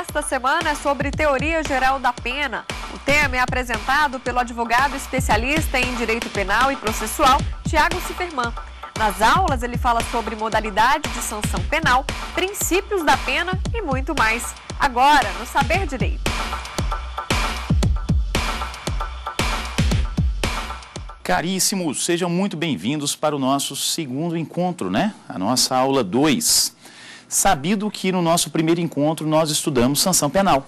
desta semana é sobre teoria geral da pena. O tema é apresentado pelo advogado especialista em direito penal e processual, Tiago Superman. Nas aulas, ele fala sobre modalidade de sanção penal, princípios da pena e muito mais. Agora, no Saber Direito. Caríssimos, sejam muito bem-vindos para o nosso segundo encontro, né? A nossa aula 2 sabido que no nosso primeiro encontro nós estudamos sanção penal.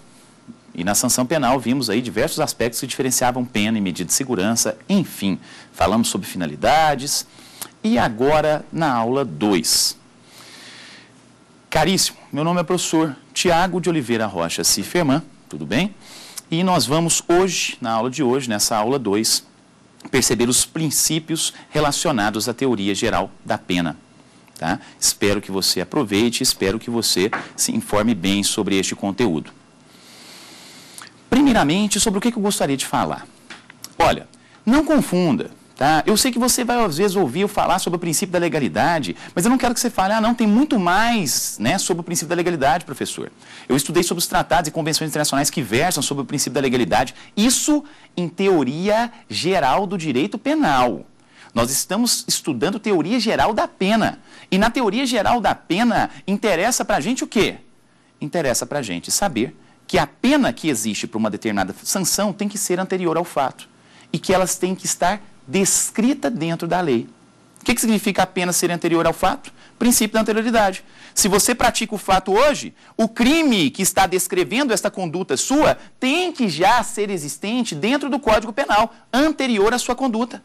E na sanção penal vimos aí diversos aspectos que diferenciavam pena e medida de segurança, enfim, falamos sobre finalidades. E agora na aula 2. Caríssimo, meu nome é professor Tiago de Oliveira Rocha Ciferman, tudo bem? E nós vamos hoje, na aula de hoje, nessa aula 2, perceber os princípios relacionados à teoria geral da pena. Tá? Espero que você aproveite, espero que você se informe bem sobre este conteúdo. Primeiramente, sobre o que eu gostaria de falar. Olha, não confunda Tá? Eu sei que você vai, às vezes, ouvir eu falar sobre o princípio da legalidade, mas eu não quero que você fale, ah, não, tem muito mais né, sobre o princípio da legalidade, professor. Eu estudei sobre os tratados e convenções internacionais que versam sobre o princípio da legalidade. Isso em teoria geral do direito penal. Nós estamos estudando teoria geral da pena. E na teoria geral da pena, interessa para a gente o quê? Interessa para a gente saber que a pena que existe para uma determinada sanção tem que ser anterior ao fato e que elas têm que estar descrita dentro da lei. O que, que significa a pena ser anterior ao fato? Princípio da anterioridade. Se você pratica o fato hoje, o crime que está descrevendo esta conduta sua tem que já ser existente dentro do Código Penal, anterior à sua conduta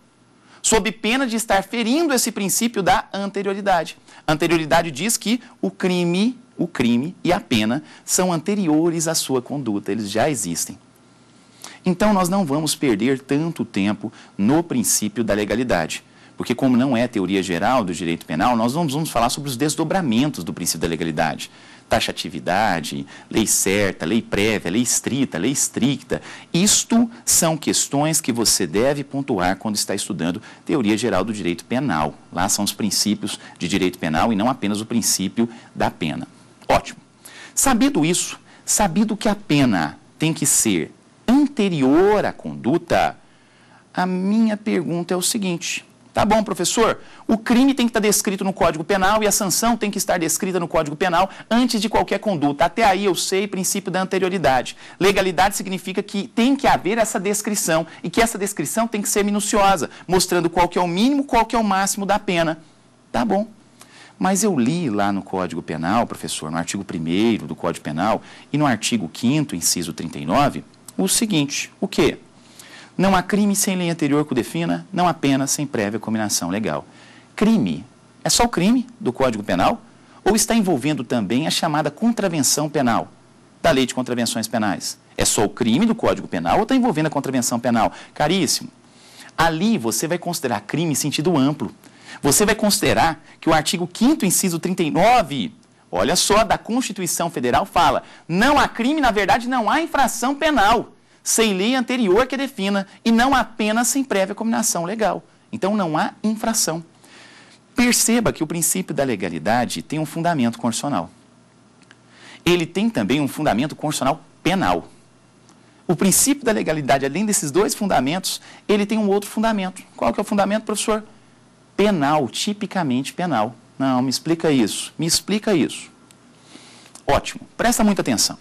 sob pena de estar ferindo esse princípio da anterioridade. anterioridade diz que o crime, o crime e a pena são anteriores à sua conduta, eles já existem. Então nós não vamos perder tanto tempo no princípio da legalidade. Porque, como não é teoria geral do direito penal, nós não vamos falar sobre os desdobramentos do princípio da legalidade taxatividade, lei certa, lei prévia, lei estrita, lei estricta. Isto são questões que você deve pontuar quando está estudando teoria geral do direito penal. Lá são os princípios de direito penal e não apenas o princípio da pena. Ótimo. Sabido isso, sabido que a pena tem que ser anterior à conduta, a minha pergunta é o seguinte: Tá bom, professor, o crime tem que estar tá descrito no Código Penal e a sanção tem que estar descrita no Código Penal antes de qualquer conduta. Até aí eu sei princípio da anterioridade. Legalidade significa que tem que haver essa descrição e que essa descrição tem que ser minuciosa, mostrando qual que é o mínimo, qual que é o máximo da pena. Tá bom. Mas eu li lá no Código Penal, professor, no artigo 1 do Código Penal e no artigo 5 inciso 39, o seguinte, o quê? Não há crime sem lei anterior que o defina, não há pena sem prévia combinação legal. Crime é só o crime do Código Penal ou está envolvendo também a chamada contravenção penal da Lei de Contravenções Penais? É só o crime do Código Penal ou está envolvendo a contravenção penal? Caríssimo, ali você vai considerar crime em sentido amplo. Você vai considerar que o artigo 5 inciso 39 Olha só, da Constituição Federal fala: não há crime, na verdade, não há infração penal sem lei anterior que defina e não apenas sem prévia combinação legal. Então não há infração. Perceba que o princípio da legalidade tem um fundamento constitucional. Ele tem também um fundamento constitucional penal. O princípio da legalidade, além desses dois fundamentos, ele tem um outro fundamento. Qual que é o fundamento, professor? Penal, tipicamente penal. Não, me explica isso. Me explica isso. Ótimo. Presta muita atenção.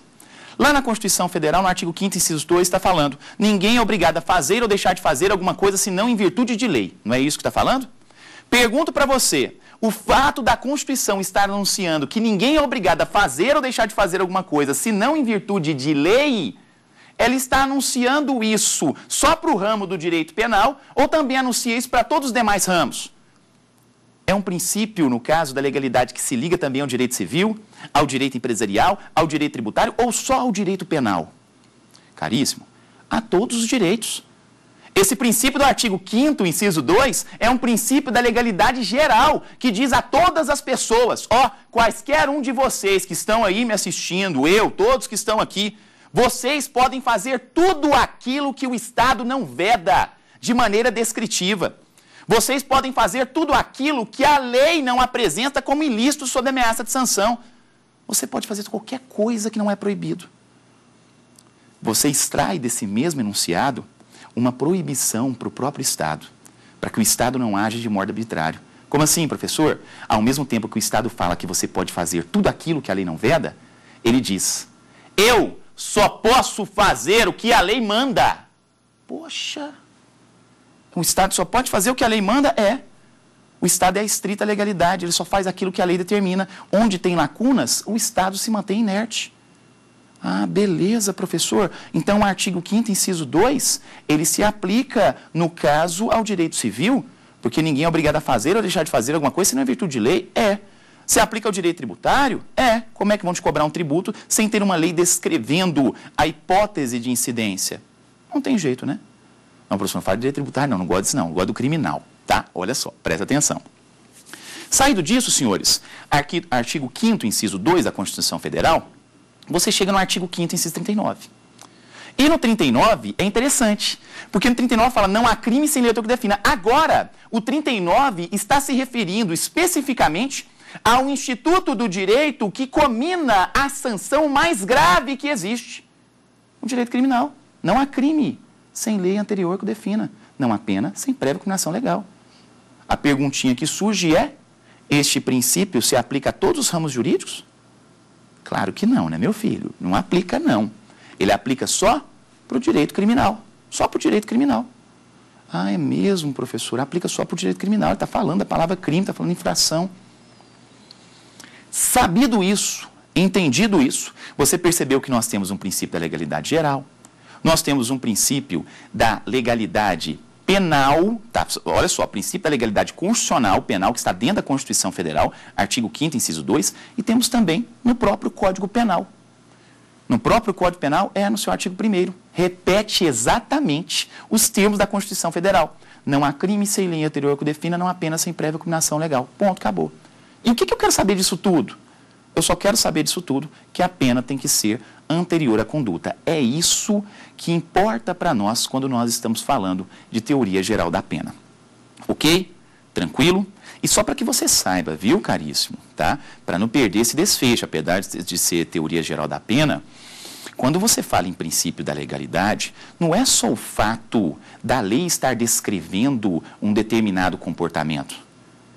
Lá na Constituição Federal, no artigo 5 inciso 2, está falando, ninguém é obrigado a fazer ou deixar de fazer alguma coisa senão em virtude de lei. Não é isso que está falando? Pergunto para você, o fato da Constituição estar anunciando que ninguém é obrigado a fazer ou deixar de fazer alguma coisa senão em virtude de lei, ela está anunciando isso só para o ramo do direito penal ou também anuncia isso para todos os demais ramos? É um princípio, no caso da legalidade, que se liga também ao direito civil, ao direito empresarial, ao direito tributário ou só ao direito penal? Caríssimo, a todos os direitos. Esse princípio do artigo 5 inciso 2, é um princípio da legalidade geral, que diz a todas as pessoas, ó, quaisquer um de vocês que estão aí me assistindo, eu, todos que estão aqui, vocês podem fazer tudo aquilo que o Estado não veda de maneira descritiva. Vocês podem fazer tudo aquilo que a lei não apresenta como ilícito sob ameaça de sanção. Você pode fazer qualquer coisa que não é proibido. Você extrai desse mesmo enunciado uma proibição para o próprio Estado, para que o Estado não age de modo arbitrário. Como assim, professor? Ao mesmo tempo que o Estado fala que você pode fazer tudo aquilo que a lei não veda, ele diz: Eu só posso fazer o que a lei manda. Poxa! O Estado só pode fazer o que a lei manda? É. O Estado é a estrita legalidade, ele só faz aquilo que a lei determina. Onde tem lacunas, o Estado se mantém inerte. Ah, beleza, professor. Então, o artigo 5 inciso 2, ele se aplica, no caso, ao direito civil, porque ninguém é obrigado a fazer ou deixar de fazer alguma coisa se não é virtude de lei? É. Se aplica ao direito tributário? É. Como é que vão te cobrar um tributo sem ter uma lei descrevendo a hipótese de incidência? Não tem jeito, né? Não, professor, não fala de direito tributário, não, não gosto disso, não, gosto do criminal. Tá? Olha só, presta atenção. Saindo disso, senhores, aqui, artigo 5 inciso 2 da Constituição Federal, você chega no artigo 5 inciso 39. E no 39 é interessante, porque no 39 fala não há crime sem lei que defina. Agora, o 39 está se referindo especificamente ao Instituto do Direito que comina a sanção mais grave que existe, o direito criminal. Não há crime sem lei anterior que o defina, não há pena sem prévia combinação legal. A perguntinha que surge é: este princípio se aplica a todos os ramos jurídicos? Claro que não, né, meu filho? Não aplica, não. Ele aplica só para o direito criminal. Só para o direito criminal. Ah, é mesmo, professor? Aplica só para o direito criminal. Ele está falando a palavra crime, está falando infração. Sabido isso, entendido isso, você percebeu que nós temos um princípio da legalidade geral, nós temos um princípio da legalidade penal, tá? olha só, princípio da legalidade constitucional penal, que está dentro da Constituição Federal, artigo 5 inciso 2, e temos também no próprio Código Penal. No próprio Código Penal é no seu artigo 1 repete exatamente os termos da Constituição Federal. Não há crime sem lei anterior que defina, não há pena sem prévia combinação legal. Ponto, acabou. E o que, que eu quero saber disso tudo? Eu só quero saber disso tudo que a pena tem que ser anterior à conduta. É isso que que importa para nós quando nós estamos falando de teoria geral da pena. Ok? Tranquilo? E só para que você saiba, viu, caríssimo, tá? Para não perder esse desfecho, apesar de ser teoria geral da pena, quando você fala em princípio da legalidade, não é só o fato da lei estar descrevendo um determinado comportamento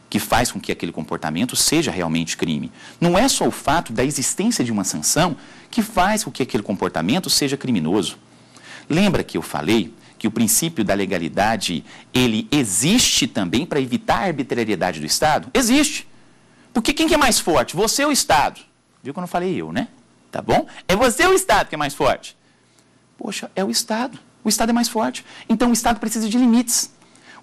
que faz com que aquele comportamento seja realmente crime. Não é só o fato da existência de uma sanção que faz com que aquele comportamento seja criminoso. Lembra que eu falei que o princípio da legalidade, ele existe também para evitar a arbitrariedade do Estado? Existe. Porque quem que é mais forte? Você ou o Estado? Viu que eu não falei eu, né? Tá bom? É você ou o Estado que é mais forte? Poxa, é o Estado. O Estado é mais forte. Então o Estado precisa de limites.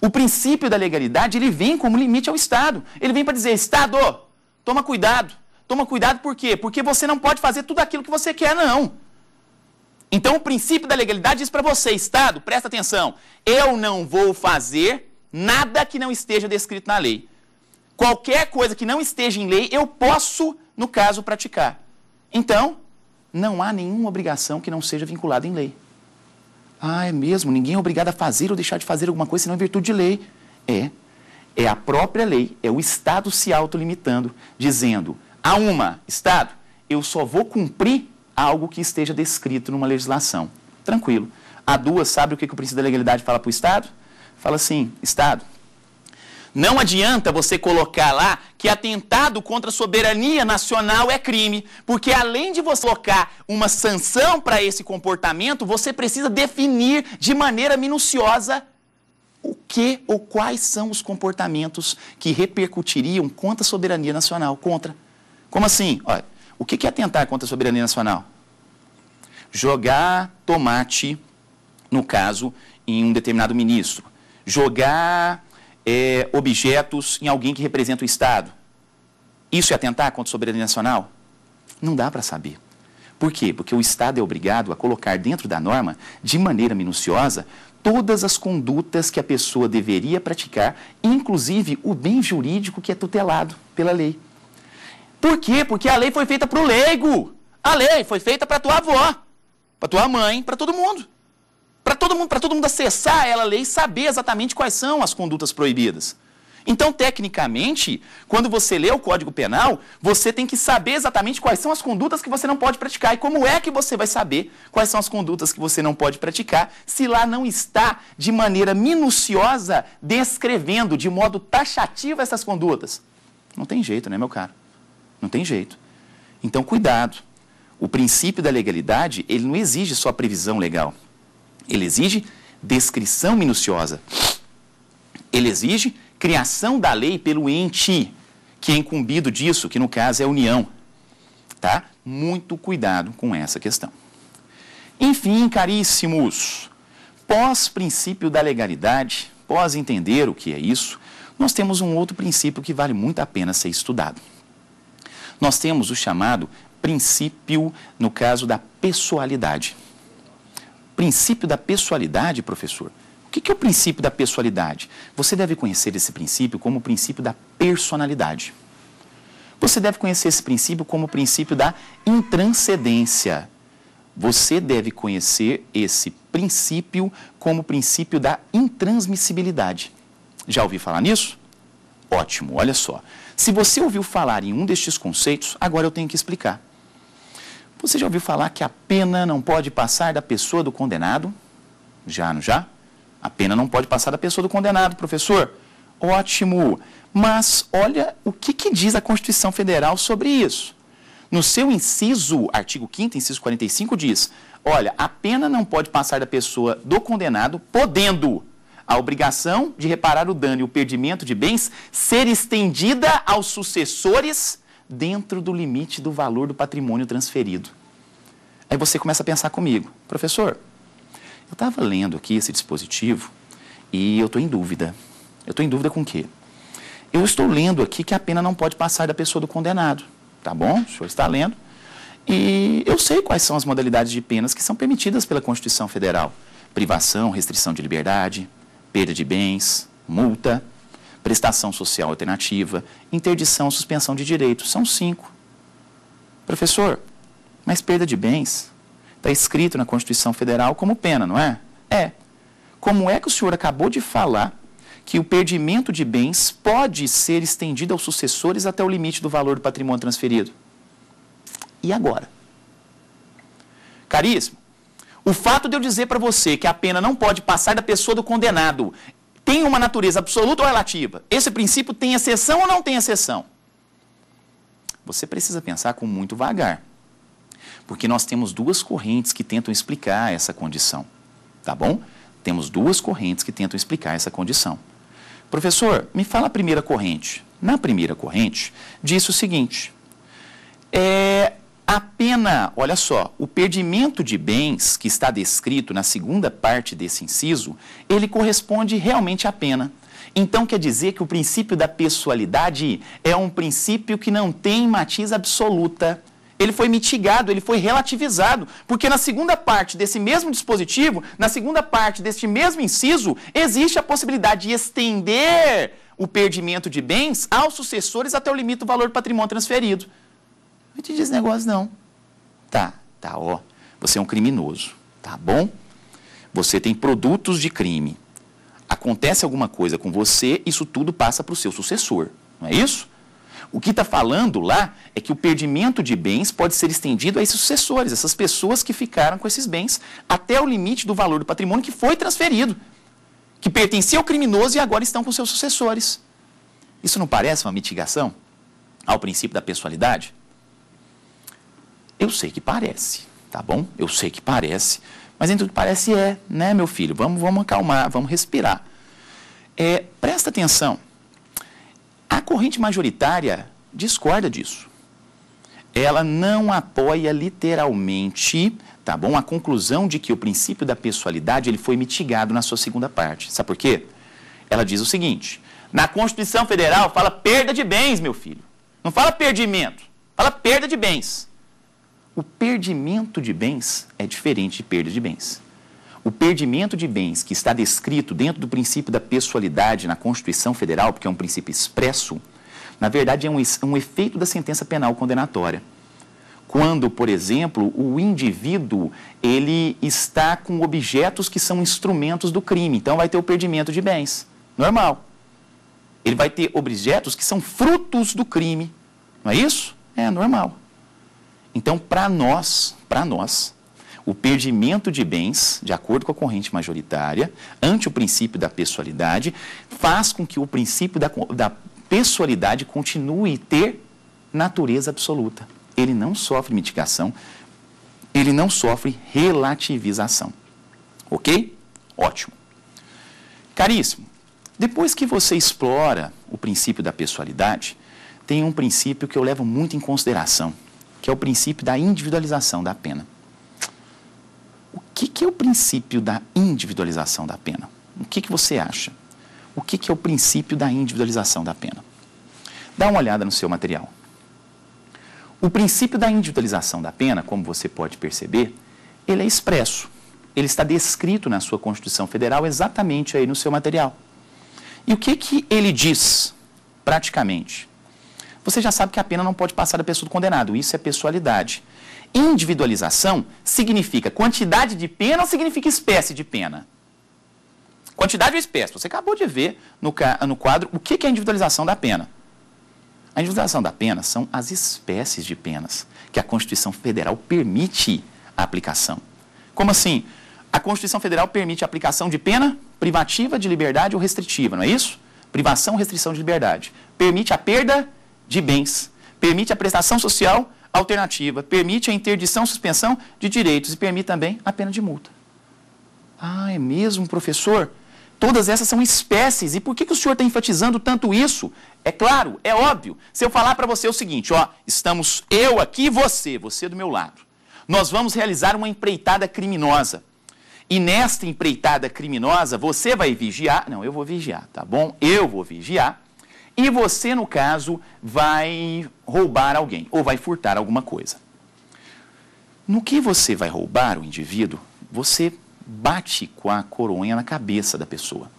O princípio da legalidade, ele vem como limite ao Estado. Ele vem para dizer, Estado, toma cuidado. Toma cuidado por quê? Porque você não pode fazer tudo aquilo que você quer, não. Então, o princípio da legalidade diz para você, Estado, presta atenção: eu não vou fazer nada que não esteja descrito na lei. Qualquer coisa que não esteja em lei, eu posso, no caso, praticar. Então, não há nenhuma obrigação que não seja vinculada em lei. Ah, é mesmo? Ninguém é obrigado a fazer ou deixar de fazer alguma coisa senão em virtude de lei. É. É a própria lei, é o Estado se autolimitando, dizendo: a uma, Estado, eu só vou cumprir algo que esteja descrito numa legislação. Tranquilo. A duas, sabe o que, que o princípio da legalidade fala para o Estado? Fala assim, Estado, não adianta você colocar lá que atentado contra a soberania nacional é crime, porque além de você colocar uma sanção para esse comportamento, você precisa definir de maneira minuciosa o que ou quais são os comportamentos que repercutiriam contra a soberania nacional, contra. Como assim? Olha, o que é atentar contra a soberania nacional? Jogar tomate, no caso, em um determinado ministro. Jogar é, objetos em alguém que representa o Estado. Isso é atentar contra a soberania nacional? Não dá para saber. Por quê? Porque o Estado é obrigado a colocar dentro da norma, de maneira minuciosa, todas as condutas que a pessoa deveria praticar, inclusive o bem jurídico que é tutelado pela lei. Por quê? Porque a lei foi feita para o leigo. A lei foi feita para tua avó, para tua mãe, para todo mundo. Para todo mundo, para todo mundo acessar ela a lei e saber exatamente quais são as condutas proibidas. Então, tecnicamente, quando você lê o Código Penal, você tem que saber exatamente quais são as condutas que você não pode praticar. E como é que você vai saber quais são as condutas que você não pode praticar se lá não está de maneira minuciosa descrevendo de modo taxativo essas condutas? Não tem jeito, né, meu caro? Não tem jeito. Então, cuidado. O princípio da legalidade, ele não exige só previsão legal. Ele exige descrição minuciosa. Ele exige criação da lei pelo ente que é incumbido disso, que no caso é a União. Tá? Muito cuidado com essa questão. Enfim, caríssimos, pós princípio da legalidade, pós entender o que é isso, nós temos um outro princípio que vale muito a pena ser estudado. Nós temos o chamado princípio, no caso da pessoalidade. Princípio da pessoalidade, professor. O que é o princípio da pessoalidade? Você deve conhecer esse princípio como o princípio da personalidade. Você deve conhecer esse princípio como o princípio da intranscendência. Você deve conhecer esse princípio como o princípio da intransmissibilidade. Já ouvi falar nisso? Ótimo, olha só. Se você ouviu falar em um destes conceitos, agora eu tenho que explicar. Você já ouviu falar que a pena não pode passar da pessoa do condenado? Já, não já? A pena não pode passar da pessoa do condenado, professor. Ótimo! Mas olha o que, que diz a Constituição Federal sobre isso. No seu inciso, artigo 5 inciso 45, diz, olha, a pena não pode passar da pessoa do condenado, podendo a obrigação de reparar o dano e o perdimento de bens ser estendida aos sucessores dentro do limite do valor do patrimônio transferido. Aí você começa a pensar comigo, professor, eu estava lendo aqui esse dispositivo e eu estou em dúvida. Eu estou em dúvida com o quê? Eu estou lendo aqui que a pena não pode passar da pessoa do condenado. Tá bom? O senhor está lendo. E eu sei quais são as modalidades de penas que são permitidas pela Constituição Federal: privação, restrição de liberdade, perda de bens, multa, prestação social alternativa, interdição, suspensão de direitos. São cinco. Professor, mas perda de bens está escrito na Constituição Federal como pena, não é? É. Como é que o senhor acabou de falar que o perdimento de bens pode ser estendido aos sucessores até o limite do valor do patrimônio transferido? E agora? Caríssimo, o fato de eu dizer para você que a pena não pode passar da pessoa do condenado tem uma natureza absoluta ou relativa? Esse princípio tem exceção ou não tem exceção? Você precisa pensar com muito vagar, porque nós temos duas correntes que tentam explicar essa condição, tá bom? Temos duas correntes que tentam explicar essa condição. Professor, me fala a primeira corrente. Na primeira corrente, diz o seguinte: é, a pena, olha só, o perdimento de bens que está descrito na segunda parte desse inciso, ele corresponde realmente à pena. Então quer dizer que o princípio da pessoalidade é um princípio que não tem matiz absoluta. Ele foi mitigado, ele foi relativizado, porque na segunda parte desse mesmo dispositivo, na segunda parte deste mesmo inciso, existe a possibilidade de estender o perdimento de bens aos sucessores até o limite do valor do patrimônio transferido. Não entendi esse negócio, não. Tá, tá, ó. Você é um criminoso, tá bom? Você tem produtos de crime. Acontece alguma coisa com você, isso tudo passa para o seu sucessor, não é isso? O que está falando lá é que o perdimento de bens pode ser estendido a esses sucessores, essas pessoas que ficaram com esses bens, até o limite do valor do patrimônio que foi transferido, que pertencia ao criminoso e agora estão com seus sucessores. Isso não parece uma mitigação ao princípio da pessoalidade? Eu sei que parece, tá bom? Eu sei que parece, mas entre o que parece é, né, meu filho? Vamos, vamos acalmar, vamos respirar. É, presta atenção. A corrente majoritária discorda disso. Ela não apoia literalmente, tá bom? A conclusão de que o princípio da pessoalidade ele foi mitigado na sua segunda parte. Sabe por quê? Ela diz o seguinte: na Constituição Federal fala perda de bens, meu filho. Não fala perdimento, fala perda de bens. O perdimento de bens é diferente de perda de bens. O perdimento de bens que está descrito dentro do princípio da pessoalidade na Constituição Federal, porque é um princípio expresso, na verdade é um, um efeito da sentença penal condenatória. Quando, por exemplo, o indivíduo ele está com objetos que são instrumentos do crime, então vai ter o perdimento de bens, normal. Ele vai ter objetos que são frutos do crime, não é isso? É normal. Então, para nós, para nós, o perdimento de bens, de acordo com a corrente majoritária, ante o princípio da pessoalidade, faz com que o princípio da, da pessoalidade continue ter natureza absoluta. Ele não sofre mitigação, ele não sofre relativização. Ok? Ótimo. Caríssimo, depois que você explora o princípio da pessoalidade, tem um princípio que eu levo muito em consideração que é o princípio da individualização da pena. O que, que é o princípio da individualização da pena? O que, que você acha? O que, que é o princípio da individualização da pena? Dá uma olhada no seu material. O princípio da individualização da pena, como você pode perceber, ele é expresso. Ele está descrito na sua Constituição Federal exatamente aí no seu material. E o que que ele diz, praticamente? você já sabe que a pena não pode passar da pessoa do condenado. Isso é pessoalidade. Individualização significa quantidade de pena ou significa espécie de pena? Quantidade ou espécie? Você acabou de ver no, no quadro o que é a individualização da pena. A individualização da pena são as espécies de penas que a Constituição Federal permite a aplicação. Como assim? A Constituição Federal permite a aplicação de pena privativa de liberdade ou restritiva, não é isso? Privação, restrição de liberdade. Permite a perda de bens, permite a prestação social alternativa, permite a interdição, suspensão de direitos e permite também a pena de multa. Ah, é mesmo, professor? Todas essas são espécies. E por que, que o senhor está enfatizando tanto isso? É claro, é óbvio. Se eu falar para você o seguinte, ó, estamos eu aqui e você, você do meu lado. Nós vamos realizar uma empreitada criminosa. E nesta empreitada criminosa, você vai vigiar. Não, eu vou vigiar, tá bom? Eu vou vigiar. E você, no caso, vai roubar alguém ou vai furtar alguma coisa. No que você vai roubar o indivíduo, você bate com a coronha na cabeça da pessoa.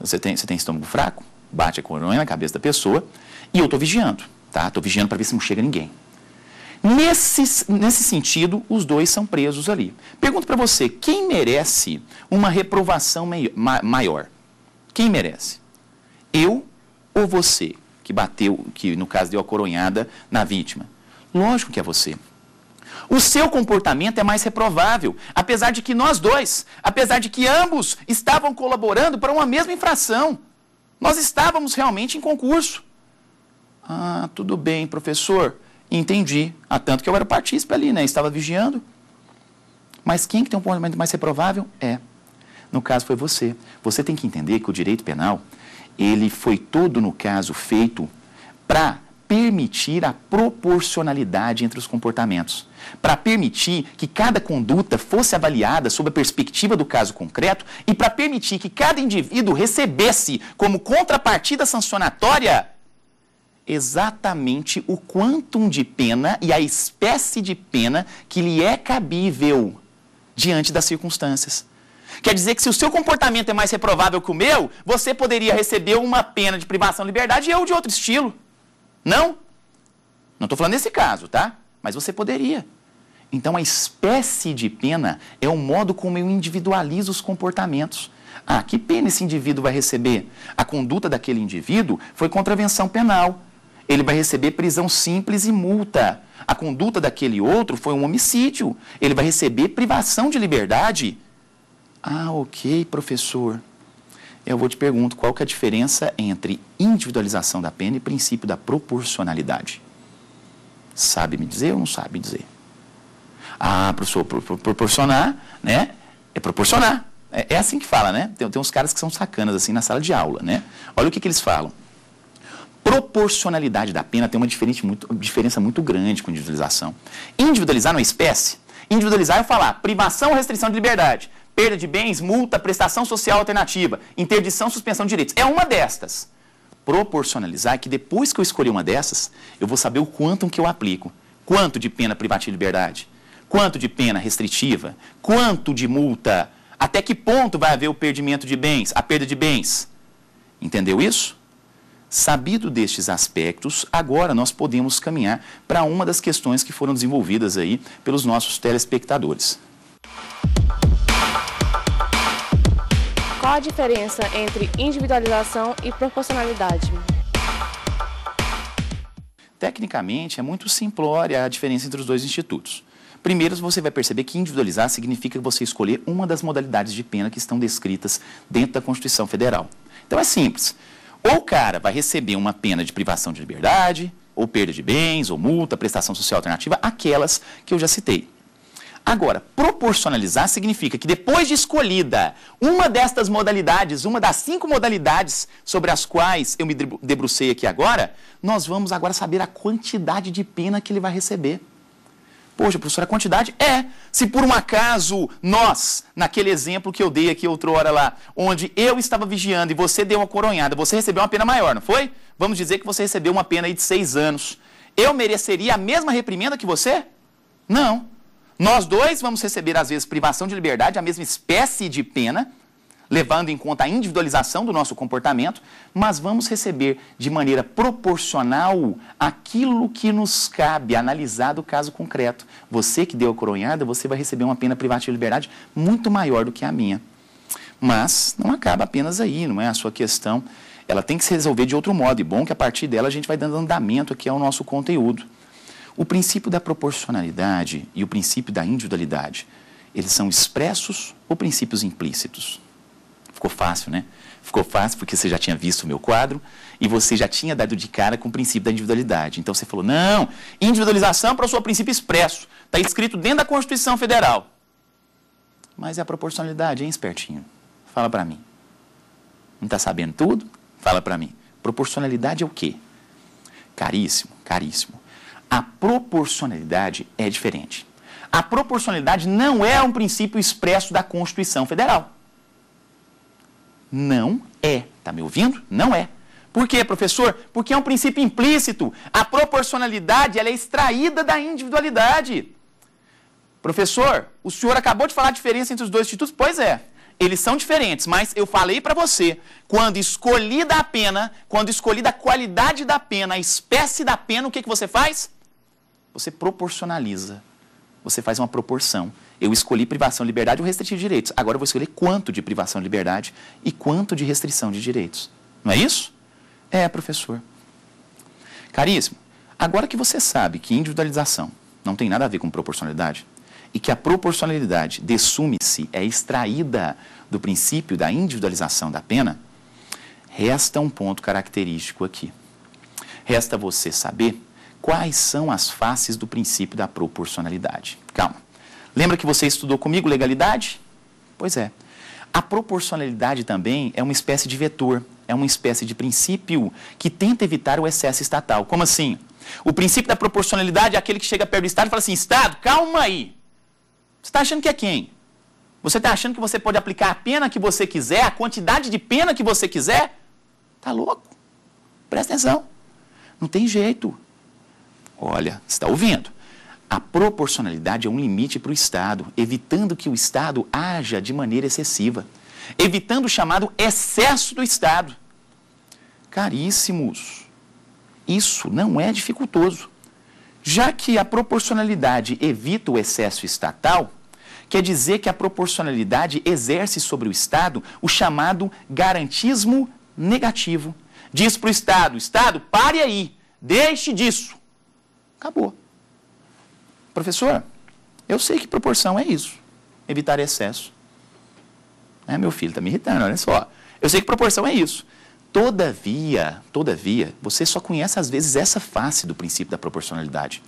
Você tem, você tem estômago fraco? Bate a coronha na cabeça da pessoa e eu estou vigiando, tá? Estou vigiando para ver se não chega ninguém. Nesse, nesse sentido, os dois são presos ali. Pergunto para você, quem merece uma reprovação maior? Quem merece? Eu ou você que bateu, que no caso deu a coronhada na vítima? Lógico que é você. O seu comportamento é mais reprovável, apesar de que nós dois, apesar de que ambos estavam colaborando para uma mesma infração. Nós estávamos realmente em concurso. Ah, tudo bem, professor. Entendi. Ah, tanto que eu era partícipe ali, né? Estava vigiando. Mas quem que tem um comportamento mais reprovável? É. No caso foi você. Você tem que entender que o direito penal ele foi todo, no caso, feito para permitir a proporcionalidade entre os comportamentos, para permitir que cada conduta fosse avaliada sob a perspectiva do caso concreto e para permitir que cada indivíduo recebesse como contrapartida sancionatória exatamente o quantum de pena e a espécie de pena que lhe é cabível diante das circunstâncias. Quer dizer que se o seu comportamento é mais reprovável que o meu, você poderia receber uma pena de privação de liberdade e eu de outro estilo. Não? Não estou falando nesse caso, tá? Mas você poderia. Então, a espécie de pena é o modo como eu individualizo os comportamentos. Ah, que pena esse indivíduo vai receber? A conduta daquele indivíduo foi contravenção penal. Ele vai receber prisão simples e multa. A conduta daquele outro foi um homicídio. Ele vai receber privação de liberdade. Ah, ok, professor. Eu vou te pergunto qual que é a diferença entre individualização da pena e princípio da proporcionalidade. Sabe me dizer ou não sabe me dizer? Ah, professor, pro, pro, proporcionar, né? É proporcionar. É, é, assim que fala, né? Tem, tem uns caras que são sacanas assim na sala de aula, né? Olha o que, que eles falam proporcionalidade da pena tem uma diferença muito, diferença muito grande com individualização. Individualizar não é espécie. Individualizar é falar privação ou restrição de liberdade perda de bens, multa, prestação social alternativa, interdição, suspensão de direitos. É uma destas. Proporcionalizar é que depois que eu escolher uma dessas, eu vou saber o quanto que eu aplico. Quanto de pena privativa de liberdade? Quanto de pena restritiva? Quanto de multa? Até que ponto vai haver o perdimento de bens, a perda de bens? Entendeu isso? Sabido destes aspectos, agora nós podemos caminhar para uma das questões que foram desenvolvidas aí pelos nossos telespectadores. Qual a diferença entre individualização e proporcionalidade? Tecnicamente, é muito simplória a diferença entre os dois institutos. Primeiro, você vai perceber que individualizar significa você escolher uma das modalidades de pena que estão descritas dentro da Constituição Federal. Então é simples. Ou o cara vai receber uma pena de privação de liberdade, ou perda de bens, ou multa, prestação social alternativa, aquelas que eu já citei. Agora, proporcionalizar significa que depois de escolhida uma destas modalidades, uma das cinco modalidades sobre as quais eu me debrucei aqui agora, nós vamos agora saber a quantidade de pena que ele vai receber. Poxa, professora, a quantidade é. Se por um acaso nós, naquele exemplo que eu dei aqui outrora lá, onde eu estava vigiando e você deu uma coronhada, você recebeu uma pena maior, não foi? Vamos dizer que você recebeu uma pena aí de seis anos. Eu mereceria a mesma reprimenda que você? Não. Nós dois vamos receber, às vezes, privação de liberdade, a mesma espécie de pena, levando em conta a individualização do nosso comportamento, mas vamos receber de maneira proporcional aquilo que nos cabe, analisado o caso concreto. Você que deu a coronhada, você vai receber uma pena privativa de liberdade muito maior do que a minha. Mas não acaba apenas aí, não é a sua questão. Ela tem que se resolver de outro modo, e bom que a partir dela a gente vai dando andamento aqui ao nosso conteúdo. O princípio da proporcionalidade e o princípio da individualidade, eles são expressos ou princípios implícitos? Ficou fácil, né? Ficou fácil porque você já tinha visto o meu quadro e você já tinha dado de cara com o princípio da individualidade. Então você falou: não, individualização é para o seu princípio expresso. Está escrito dentro da Constituição Federal. Mas é a proporcionalidade, hein, espertinho? Fala para mim. Não está sabendo tudo? Fala para mim. Proporcionalidade é o quê? Caríssimo, caríssimo. A proporcionalidade é diferente. A proporcionalidade não é um princípio expresso da Constituição Federal. Não é. Está me ouvindo? Não é. Por quê, professor? Porque é um princípio implícito. A proporcionalidade ela é extraída da individualidade. Professor, o senhor acabou de falar a diferença entre os dois institutos? Pois é. Eles são diferentes, mas eu falei para você, quando escolhida a pena, quando escolhida a qualidade da pena, a espécie da pena, o que, que você faz? Você proporcionaliza. Você faz uma proporção. Eu escolhi privação de liberdade ou restrição de direitos. Agora eu vou escolher quanto de privação de liberdade e quanto de restrição de direitos. Não é isso? É, professor. Caríssimo, agora que você sabe que individualização não tem nada a ver com proporcionalidade e que a proporcionalidade dessume-se, é extraída do princípio da individualização da pena, resta um ponto característico aqui. Resta você saber quais são as faces do princípio da proporcionalidade. Calma. Lembra que você estudou comigo legalidade? Pois é. A proporcionalidade também é uma espécie de vetor, é uma espécie de princípio que tenta evitar o excesso estatal. Como assim? O princípio da proporcionalidade é aquele que chega perto do Estado e fala assim: Estado, calma aí. Você está achando que é quem? Você está achando que você pode aplicar a pena que você quiser, a quantidade de pena que você quiser? Tá louco? Presta atenção. Não tem jeito. Olha, está ouvindo? A proporcionalidade é um limite para o Estado, evitando que o Estado haja de maneira excessiva, evitando o chamado excesso do Estado. Caríssimos, isso não é dificultoso. Já que a proporcionalidade evita o excesso estatal, quer dizer que a proporcionalidade exerce sobre o Estado o chamado garantismo negativo. Diz para o Estado: Estado, pare aí, deixe disso. Acabou. Professor, eu sei que proporção é isso. Evitar excesso. É, meu filho está me irritando, olha só. Eu sei que proporção é isso. Todavia, todavia, você só conhece às vezes essa face do princípio da proporcionalidade.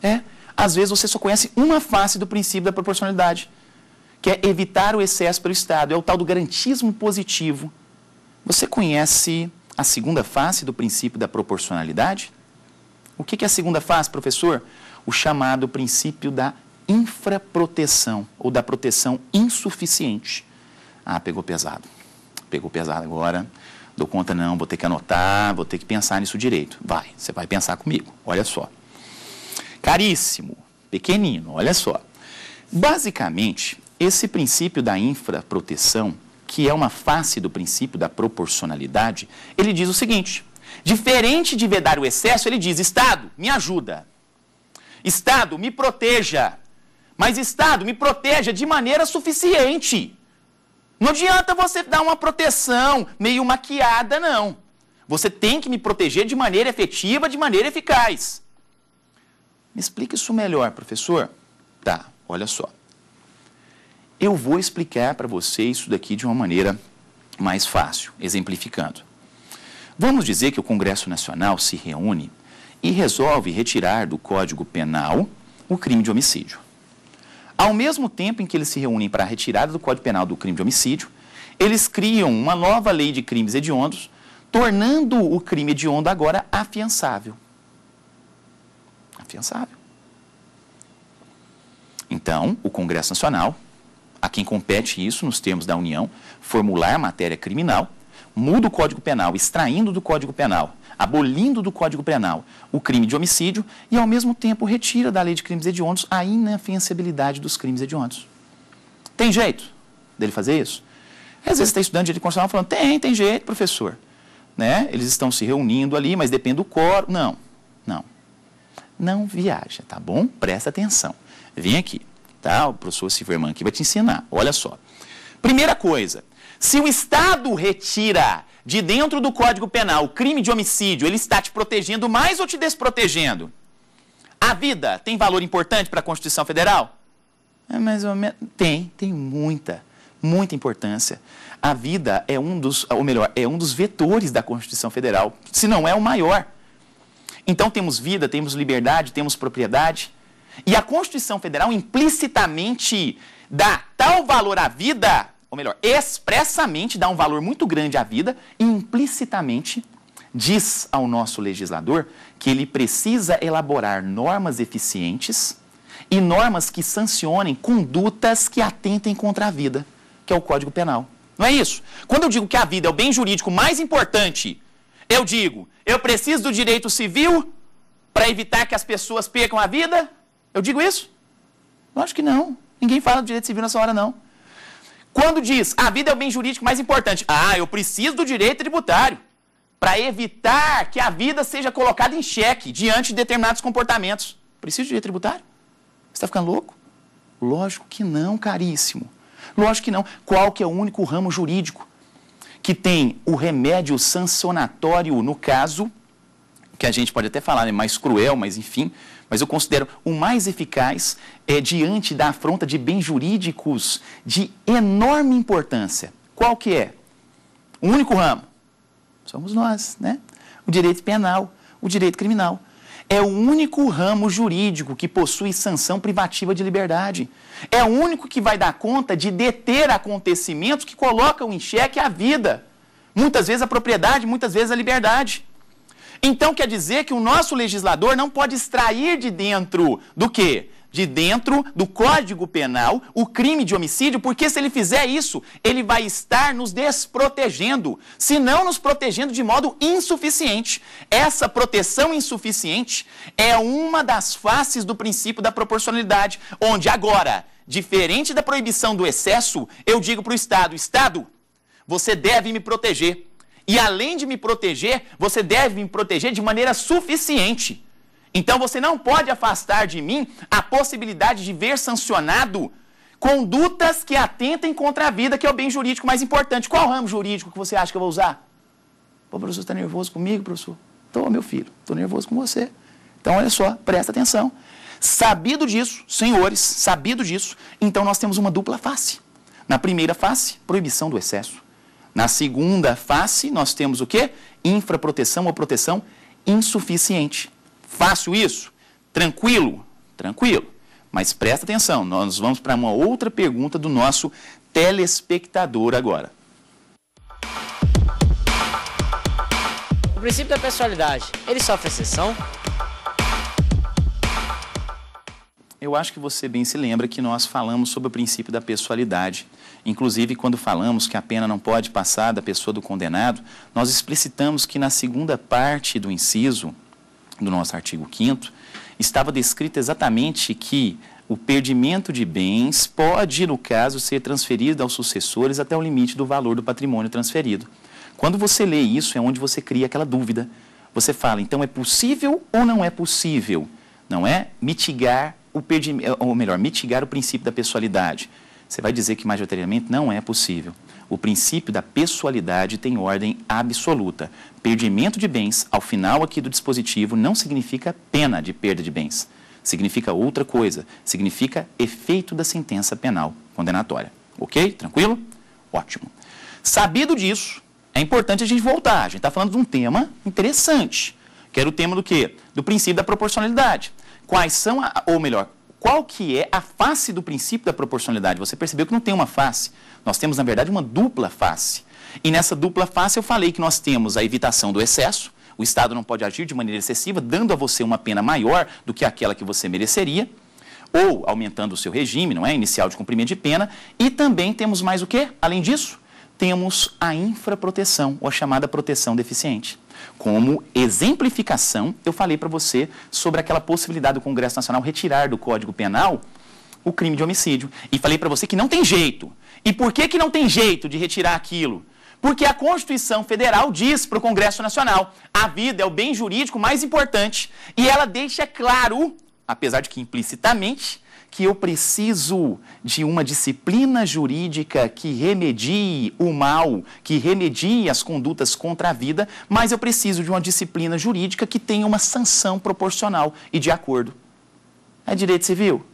É, às vezes você só conhece uma face do princípio da proporcionalidade, que é evitar o excesso pelo Estado, é o tal do garantismo positivo. Você conhece a segunda face do princípio da proporcionalidade? O que, que a segunda faz, professor? O chamado princípio da infraproteção ou da proteção insuficiente. Ah, pegou pesado. Pegou pesado agora. Dou conta, não, vou ter que anotar, vou ter que pensar nisso direito. Vai, você vai pensar comigo. Olha só. Caríssimo, pequenino, olha só. Basicamente, esse princípio da infraproteção, que é uma face do princípio da proporcionalidade, ele diz o seguinte: Diferente de vedar o excesso, ele diz: Estado, me ajuda. Estado, me proteja. Mas Estado, me proteja de maneira suficiente. Não adianta você dar uma proteção meio maquiada, não. Você tem que me proteger de maneira efetiva, de maneira eficaz. Me explica isso melhor, professor. Tá, olha só. Eu vou explicar para você isso daqui de uma maneira mais fácil, exemplificando. Vamos dizer que o Congresso Nacional se reúne e resolve retirar do Código Penal o crime de homicídio. Ao mesmo tempo em que eles se reúnem para a retirada do Código Penal do crime de homicídio, eles criam uma nova lei de crimes hediondos, tornando o crime hediondo agora afiançável. Afiançável. Então, o Congresso Nacional, a quem compete isso nos termos da União, formular matéria criminal muda o Código Penal, extraindo do Código Penal, abolindo do Código Penal o crime de homicídio e, ao mesmo tempo, retira da lei de crimes hediondos a inafenciabilidade dos crimes hediondos. Tem jeito dele fazer isso? Às vezes tem tá estudante estudando direito constitucional falando, tem, tem jeito, professor. Né? Eles estão se reunindo ali, mas depende do coro. Não, não. Não viaja, tá bom? Presta atenção. Vem aqui, tá? O professor Silverman aqui vai te ensinar. Olha só. Primeira coisa, se o Estado retira de dentro do Código Penal o crime de homicídio, ele está te protegendo mais ou te desprotegendo? A vida tem valor importante para a Constituição Federal? É mais ou menos. Tem, tem muita, muita importância. A vida é um dos, ou melhor, é um dos vetores da Constituição Federal, se não é o maior. Então temos vida, temos liberdade, temos propriedade. E a Constituição Federal implicitamente dá tal valor à vida ou melhor, expressamente dá um valor muito grande à vida implicitamente diz ao nosso legislador que ele precisa elaborar normas eficientes e normas que sancionem condutas que atentem contra a vida, que é o Código Penal. Não é isso? Quando eu digo que a vida é o bem jurídico mais importante, eu digo, eu preciso do direito civil para evitar que as pessoas percam a vida? Eu digo isso? Eu acho que não. Ninguém fala do direito civil nessa hora, não. Quando diz a vida é o bem jurídico mais importante, ah, eu preciso do direito tributário para evitar que a vida seja colocada em xeque diante de determinados comportamentos. Preciso de direito tributário? Você está ficando louco? Lógico que não, caríssimo. Lógico que não. Qual que é o único ramo jurídico que tem o remédio sancionatório, no caso, que a gente pode até falar, né, mais cruel, mas enfim, mas eu considero o mais eficaz é, diante da afronta de bens jurídicos de enorme importância. Qual que é? O único ramo? Somos nós, né? O direito penal, o direito criminal. É o único ramo jurídico que possui sanção privativa de liberdade. É o único que vai dar conta de deter acontecimentos que colocam em xeque a vida. Muitas vezes a propriedade, muitas vezes a liberdade. Então quer dizer que o nosso legislador não pode extrair de dentro do quê? de dentro do Código Penal o crime de homicídio, porque se ele fizer isso, ele vai estar nos desprotegendo, se não nos protegendo de modo insuficiente. Essa proteção insuficiente é uma das faces do princípio da proporcionalidade, onde agora, diferente da proibição do excesso, eu digo para o Estado: Estado, você deve me proteger e além de me proteger, você deve me proteger de maneira suficiente. Então você não pode afastar de mim a possibilidade de ver sancionado condutas que atentem contra a vida, que é o bem jurídico mais importante. Qual ramo jurídico que você acha que eu vou usar? Pô, professor, está nervoso comigo, professor? Estou, meu filho, estou nervoso com você. Então, olha só, presta atenção. Sabido disso, senhores, sabido disso, então nós temos uma dupla face. Na primeira face, proibição do excesso. Na segunda face, nós temos o quê? Infraproteção ou proteção insuficiente. Fácil isso? Tranquilo? Tranquilo. Mas presta atenção, nós vamos para uma outra pergunta do nosso telespectador agora. O princípio da personalidade, ele sofre exceção? Eu acho que você bem se lembra que nós falamos sobre o princípio da pessoalidade. Inclusive, quando falamos que a pena não pode passar da pessoa do condenado, nós explicitamos que na segunda parte do inciso do nosso artigo 5 estava descrito exatamente que o perdimento de bens pode, no caso, ser transferido aos sucessores até o limite do valor do patrimônio transferido. Quando você lê isso, é onde você cria aquela dúvida. Você fala, então é possível ou não é possível, não é? Mitigar o ou melhor, mitigar o princípio da pessoalidade. Você vai dizer que majoritariamente não é possível. O princípio da pessoalidade tem ordem absoluta. Perdimento de bens, ao final aqui do dispositivo, não significa pena de perda de bens. Significa outra coisa. Significa efeito da sentença penal condenatória. Ok? Tranquilo? Ótimo. Sabido disso, é importante a gente voltar. A gente está falando de um tema interessante, que era o tema do quê? Do princípio da proporcionalidade quais são, a, ou melhor, qual que é a face do princípio da proporcionalidade. Você percebeu que não tem uma face. Nós temos, na verdade, uma dupla face. E nessa dupla face eu falei que nós temos a evitação do excesso, o Estado não pode agir de maneira excessiva, dando a você uma pena maior do que aquela que você mereceria, ou aumentando o seu regime, não é? Inicial de cumprimento de pena. E também temos mais o quê? Além disso, temos a infraproteção, ou a chamada proteção deficiente como exemplificação, eu falei para você sobre aquela possibilidade do Congresso Nacional retirar do Código Penal o crime de homicídio. E falei para você que não tem jeito. E por que, que não tem jeito de retirar aquilo? Porque a Constituição Federal diz para o Congresso Nacional: a vida é o bem jurídico mais importante. E ela deixa claro, apesar de que implicitamente, que eu preciso de uma disciplina jurídica que remedie o mal, que remedie as condutas contra a vida, mas eu preciso de uma disciplina jurídica que tenha uma sanção proporcional e de acordo. É direito civil?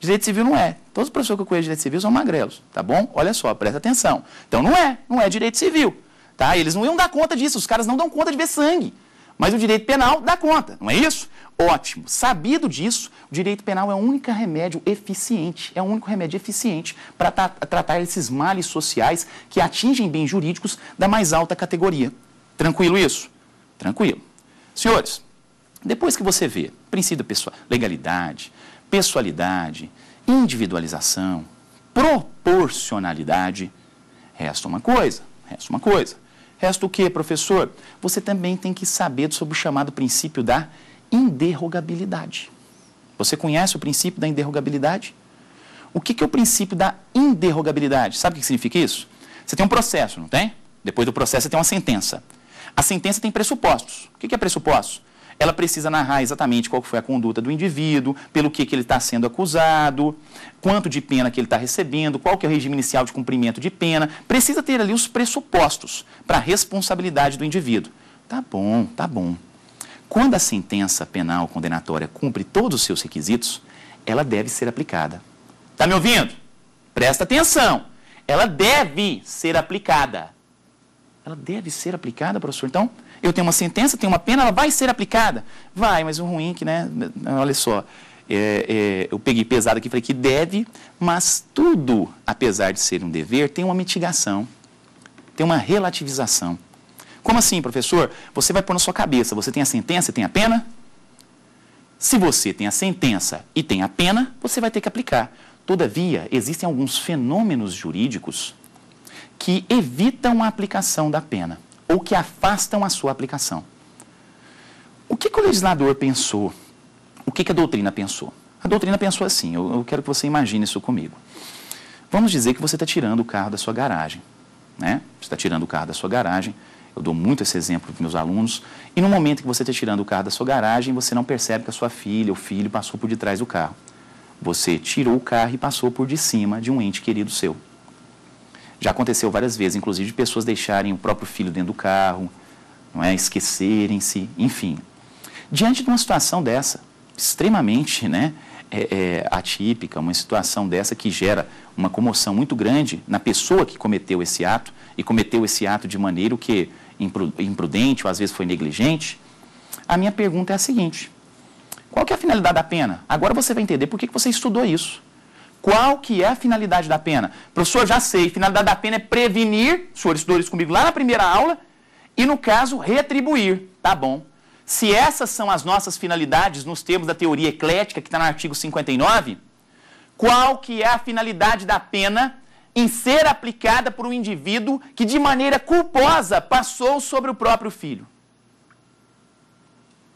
Direito civil não é. Todos os professores que eu conheço de direito civil são magrelos, tá bom? Olha só, presta atenção. Então não é, não é direito civil. Tá? Eles não iam dar conta disso, os caras não dão conta de ver sangue. Mas o direito penal dá conta, não é isso? Ótimo. Sabido disso, o direito penal é o único remédio eficiente, é o único remédio eficiente para tra tratar esses males sociais que atingem bens jurídicos da mais alta categoria. Tranquilo isso? Tranquilo. Senhores, depois que você vê princípio pessoal, legalidade, pessoalidade, individualização, proporcionalidade, resta uma coisa, resta uma coisa. Resta o que, professor? Você também tem que saber sobre o chamado princípio da inderrogabilidade. Você conhece o princípio da inderrogabilidade? O que, que é o princípio da inderrogabilidade? Sabe o que significa isso? Você tem um processo, não tem? Depois do processo você tem uma sentença. A sentença tem pressupostos. O que, que é pressuposto? ela precisa narrar exatamente qual foi a conduta do indivíduo, pelo que, que ele está sendo acusado, quanto de pena que ele está recebendo, qual que é o regime inicial de cumprimento de pena. Precisa ter ali os pressupostos para a responsabilidade do indivíduo. Tá bom, tá bom. Quando a sentença penal condenatória cumpre todos os seus requisitos, ela deve ser aplicada. Tá me ouvindo? Presta atenção. Ela deve ser aplicada. Ela deve ser aplicada, professor. Então, eu tenho uma sentença, tenho uma pena, ela vai ser aplicada? Vai, mas o ruim é que, né, olha só, é, é, eu peguei pesado aqui, falei que deve, mas tudo, apesar de ser um dever, tem uma mitigação, tem uma relativização. Como assim, professor? Você vai pôr na sua cabeça, você tem a sentença e tem a pena? Se você tem a sentença e tem a pena, você vai ter que aplicar. Todavia, existem alguns fenômenos jurídicos que evitam a aplicação da pena ou que afastam a sua aplicação. O que, que o legislador pensou? O que, que, a doutrina pensou? A doutrina pensou assim, eu, eu quero que você imagine isso comigo. Vamos dizer que você está tirando o carro da sua garagem, né? Você está tirando o carro da sua garagem, eu dou muito esse exemplo para os meus alunos, e no momento que você está tirando o carro da sua garagem, você não percebe que a sua filha ou filho passou por detrás do carro. Você tirou o carro e passou por de cima de um ente querido seu. Já aconteceu várias vezes, inclusive de pessoas deixarem o próprio filho dentro do carro, não é? esquecerem-se, enfim. Diante de uma situação dessa, extremamente né, é, é, atípica, uma situação dessa que gera uma comoção muito grande na pessoa que cometeu esse ato, e cometeu esse ato de maneira o que imprudente ou às vezes foi negligente, a minha pergunta é a seguinte: qual que é a finalidade da pena? Agora você vai entender por que você estudou isso. Qual que é a finalidade da pena? Professor, já sei, finalidade da pena é prevenir, o senhor estudou isso comigo lá na primeira aula, e no caso, retribuir. Tá bom. Se essas são as nossas finalidades nos termos da teoria eclética, que está no artigo 59, qual que é a finalidade da pena em ser aplicada por um indivíduo que de maneira culposa passou sobre o próprio filho?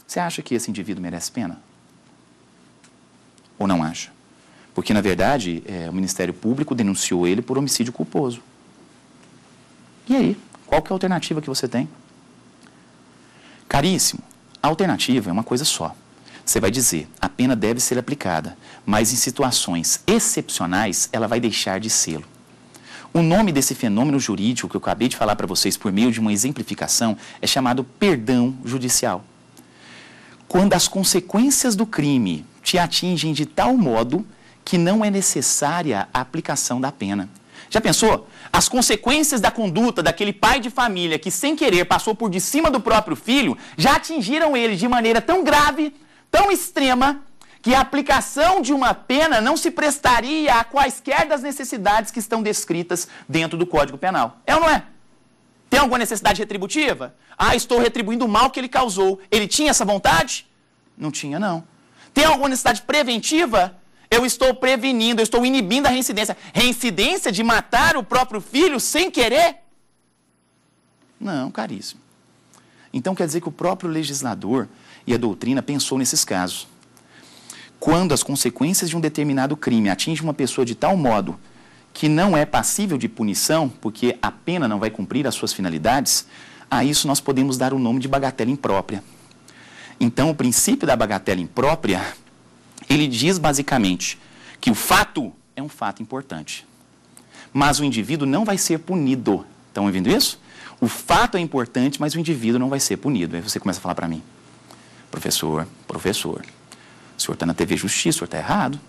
Você acha que esse indivíduo merece pena? Ou não acha? Porque, na verdade, é, o Ministério Público denunciou ele por homicídio culposo. E aí? Qual que é a alternativa que você tem? Caríssimo, a alternativa é uma coisa só. Você vai dizer, a pena deve ser aplicada, mas em situações excepcionais ela vai deixar de sê-lo. O nome desse fenômeno jurídico que eu acabei de falar para vocês por meio de uma exemplificação é chamado perdão judicial. Quando as consequências do crime te atingem de tal modo que não é necessária a aplicação da pena. Já pensou? As consequências da conduta daquele pai de família que, sem querer, passou por de cima do próprio filho, já atingiram ele de maneira tão grave, tão extrema, que a aplicação de uma pena não se prestaria a quaisquer das necessidades que estão descritas dentro do Código Penal. É ou não é? Tem alguma necessidade retributiva? Ah, estou retribuindo o mal que ele causou. Ele tinha essa vontade? Não tinha, não. Tem alguma necessidade preventiva? eu estou prevenindo, eu estou inibindo a reincidência. Reincidência de matar o próprio filho sem querer? Não, caríssimo. Então quer dizer que o próprio legislador e a doutrina pensou nesses casos. Quando as consequências de um determinado crime atingem uma pessoa de tal modo que não é passível de punição, porque a pena não vai cumprir as suas finalidades, a isso nós podemos dar o nome de bagatela imprópria. Então, o princípio da bagatela imprópria ele diz basicamente que o fato é um fato importante, mas o indivíduo não vai ser punido. Estão ouvindo isso? O fato é importante, mas o indivíduo não vai ser punido. Aí você começa a falar para mim, professor, professor, o senhor está na TV Justiça, o senhor está errado,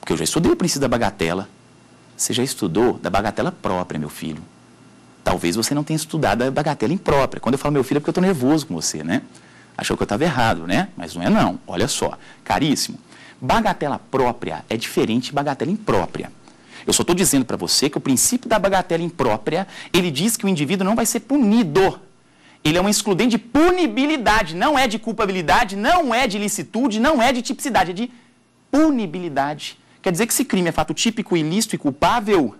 porque eu já estudei o princípio da bagatela. Você já estudou da bagatela própria, meu filho. Talvez você não tenha estudado a bagatela imprópria. Quando eu falo meu filho é porque eu estou nervoso com você, né? Achou que eu estava errado, né? Mas não é não. Olha só, caríssimo. Bagatela própria é diferente de bagatela imprópria. Eu só estou dizendo para você que o princípio da bagatela imprópria, ele diz que o indivíduo não vai ser punido. Ele é um excludente de punibilidade, não é de culpabilidade, não é de licitude, não é de tipicidade, é de punibilidade. Quer dizer que se crime é fato típico, ilícito e culpável,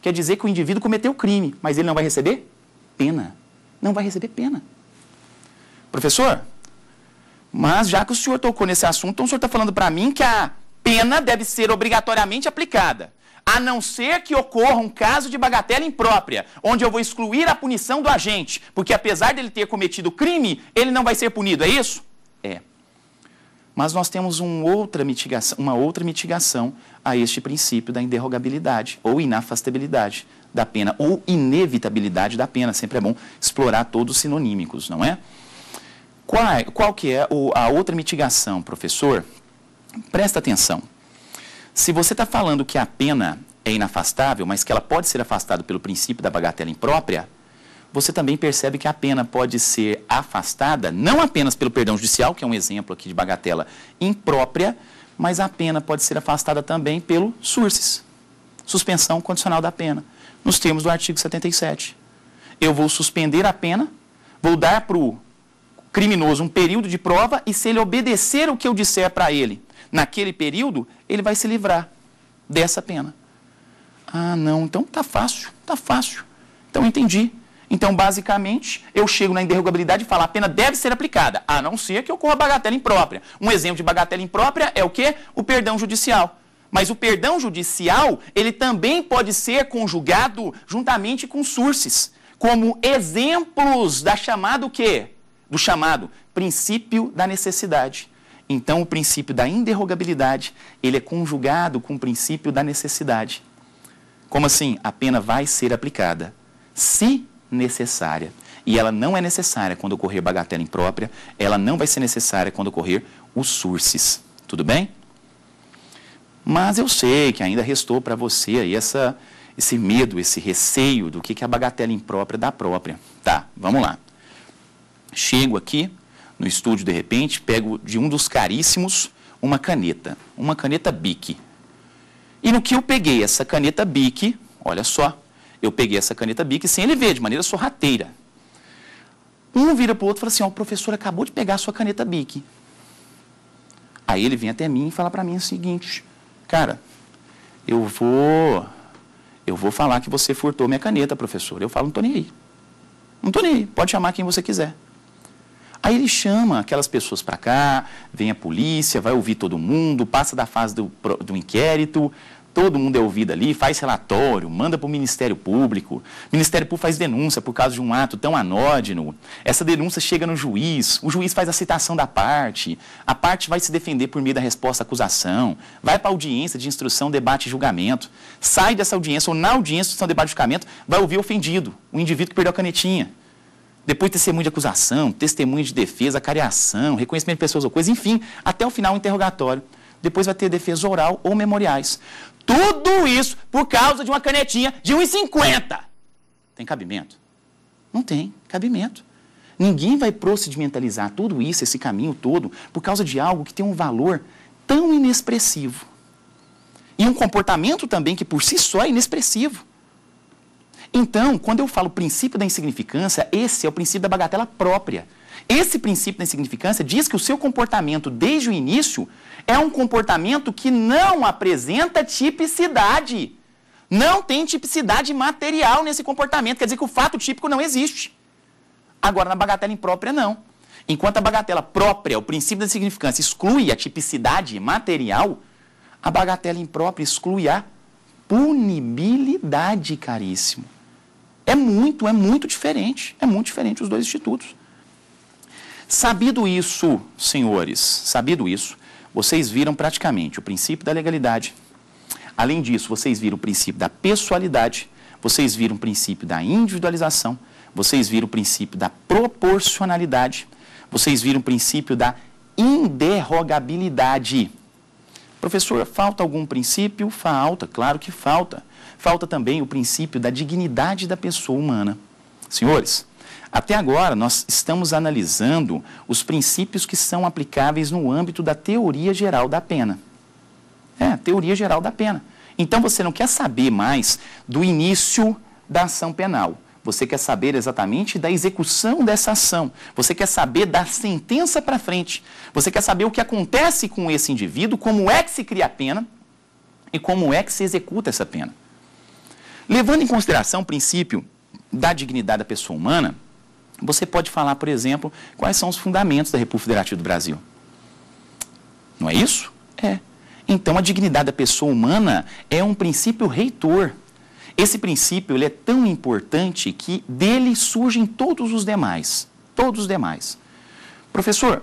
quer dizer que o indivíduo cometeu crime, mas ele não vai receber pena. Não vai receber pena. Professor, mas já que o senhor tocou nesse assunto, então o senhor está falando para mim que a pena deve ser obrigatoriamente aplicada, a não ser que ocorra um caso de bagatela imprópria, onde eu vou excluir a punição do agente, porque apesar dele ter cometido crime, ele não vai ser punido, é isso? É. Mas nós temos um outra uma outra mitigação a este princípio da inderrogabilidade ou inafastabilidade da pena, ou inevitabilidade da pena. Sempre é bom explorar todos os sinonímicos, não é? Qual, é, qual que é o, a outra mitigação, professor? Presta atenção. Se você está falando que a pena é inafastável, mas que ela pode ser afastada pelo princípio da bagatela imprópria, você também percebe que a pena pode ser afastada não apenas pelo perdão judicial, que é um exemplo aqui de bagatela imprópria, mas a pena pode ser afastada também pelo sursis, suspensão condicional da pena, nos termos do artigo 77. Eu vou suspender a pena, vou dar para o criminoso um período de prova e se ele obedecer o que eu disser para ele naquele período, ele vai se livrar dessa pena. Ah, não, então tá fácil, tá fácil. Então entendi. Então, basicamente, eu chego na interrogabilidade e falo, a pena deve ser aplicada, a não ser que ocorra bagatela imprópria. Um exemplo de bagatela imprópria é o quê? O perdão judicial. Mas o perdão judicial, ele também pode ser conjugado juntamente com surces, como exemplos da chamada o quê? do chamado princípio da necessidade. Então, o princípio da inderrogabilidade, ele é conjugado com o princípio da necessidade. Como assim? A pena vai ser aplicada, se necessária. E ela não é necessária quando ocorrer bagatela imprópria, ela não vai ser necessária quando ocorrer o sursis. Tudo bem? Mas eu sei que ainda restou para você aí essa, esse medo, esse receio do que, que a bagatela imprópria dá própria. Tá, vamos lá chego aqui no estúdio de repente, pego de um dos caríssimos uma caneta, uma caneta Bic. E no que eu peguei essa caneta Bic, olha só, eu peguei essa caneta Bic sem ele ver, de maneira sorrateira. Um vira para o outro e fala assim, ó, o professor acabou de pegar a sua caneta Bic. Aí ele vem até mim e fala para mim o seguinte, cara, eu vou, eu vou falar que você furtou minha caneta, professor. Eu falo, não estou nem aí. Não estou nem aí, pode chamar quem você quiser. Aí ele chama aquelas pessoas para cá, vem a polícia, vai ouvir todo mundo, passa da fase do, do inquérito, todo mundo é ouvido ali, faz relatório, manda para o Ministério Público. O Ministério Público faz denúncia por causa de um ato tão anódino. Essa denúncia chega no juiz, o juiz faz a citação da parte, a parte vai se defender por meio da resposta à acusação, vai para a audiência de instrução, debate e julgamento, sai dessa audiência ou na audiência de instrução, debate e julgamento, vai ouvir ofendido, o indivíduo que perdeu a canetinha. Depois testemunho de acusação, testemunho de defesa, cariação, reconhecimento de pessoas ou coisa, enfim, até o final o interrogatório. Depois vai ter defesa oral ou memoriais. Tudo isso por causa de uma canetinha de 1,50. Tem cabimento? Não tem cabimento. Ninguém vai procedimentalizar tudo isso, esse caminho todo, por causa de algo que tem um valor tão inexpressivo. E um comportamento também que por si só é inexpressivo. Então, quando eu falo princípio da insignificância, esse é o princípio da bagatela própria. Esse princípio da insignificância diz que o seu comportamento desde o início é um comportamento que não apresenta tipicidade. Não tem tipicidade material nesse comportamento, quer dizer que o fato típico não existe. Agora, na bagatela imprópria, não. Enquanto a bagatela própria, o princípio da insignificância, exclui a tipicidade material, a bagatela imprópria exclui a punibilidade, caríssimo. É muito, é muito diferente. É muito diferente os dois institutos. Sabido isso, senhores, sabido isso, vocês viram praticamente o princípio da legalidade. Além disso, vocês viram o princípio da pessoalidade, vocês viram o princípio da individualização, vocês viram o princípio da proporcionalidade, vocês viram o princípio da inderrogabilidade. Professor, falta algum princípio? Falta, claro que falta falta também o princípio da dignidade da pessoa humana. Senhores, até agora nós estamos analisando os princípios que são aplicáveis no âmbito da teoria geral da pena. É, teoria geral da pena. Então você não quer saber mais do início da ação penal. Você quer saber exatamente da execução dessa ação. Você quer saber da sentença para frente. Você quer saber o que acontece com esse indivíduo, como é que se cria a pena e como é que se executa essa pena. Levando em consideração o princípio da dignidade da pessoa humana, você pode falar, por exemplo, quais são os fundamentos da República Federativa do Brasil. Não é isso? É. Então, a dignidade da pessoa humana é um princípio reitor. Esse princípio ele é tão importante que dele surgem todos os demais. Todos os demais. Professor,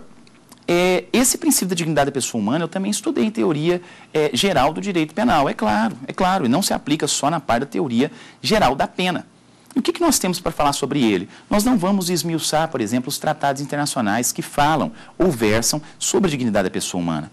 é, esse princípio da dignidade da pessoa humana eu também estudei em teoria é, geral do direito penal, é claro, é claro, e não se aplica só na parte da teoria geral da pena. E o que, que nós temos para falar sobre ele? Nós não vamos esmiuçar, por exemplo, os tratados internacionais que falam ou versam sobre a dignidade da pessoa humana.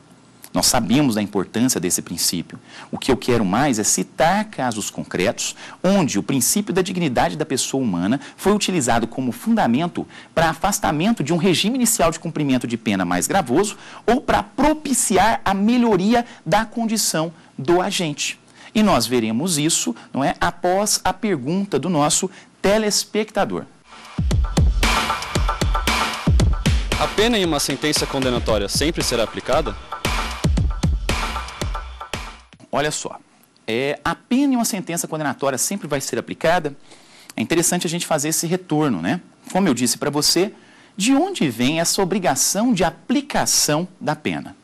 Nós sabemos da importância desse princípio. O que eu quero mais é citar casos concretos onde o princípio da dignidade da pessoa humana foi utilizado como fundamento para afastamento de um regime inicial de cumprimento de pena mais gravoso ou para propiciar a melhoria da condição do agente. E nós veremos isso, não é, após a pergunta do nosso telespectador. A pena em uma sentença condenatória sempre será aplicada? Olha só, é, a pena e uma sentença condenatória sempre vai ser aplicada. É interessante a gente fazer esse retorno, né? Como eu disse para você, de onde vem essa obrigação de aplicação da pena?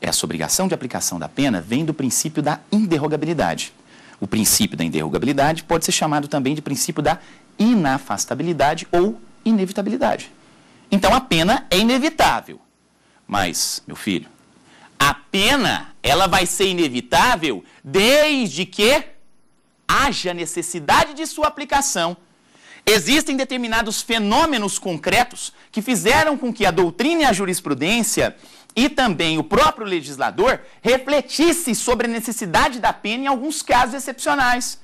Essa obrigação de aplicação da pena vem do princípio da inderrogabilidade. O princípio da inderrogabilidade pode ser chamado também de princípio da inafastabilidade ou inevitabilidade. Então a pena é inevitável. Mas, meu filho, a pena, ela vai ser inevitável desde que haja necessidade de sua aplicação. Existem determinados fenômenos concretos que fizeram com que a doutrina e a jurisprudência e também o próprio legislador refletisse sobre a necessidade da pena em alguns casos excepcionais.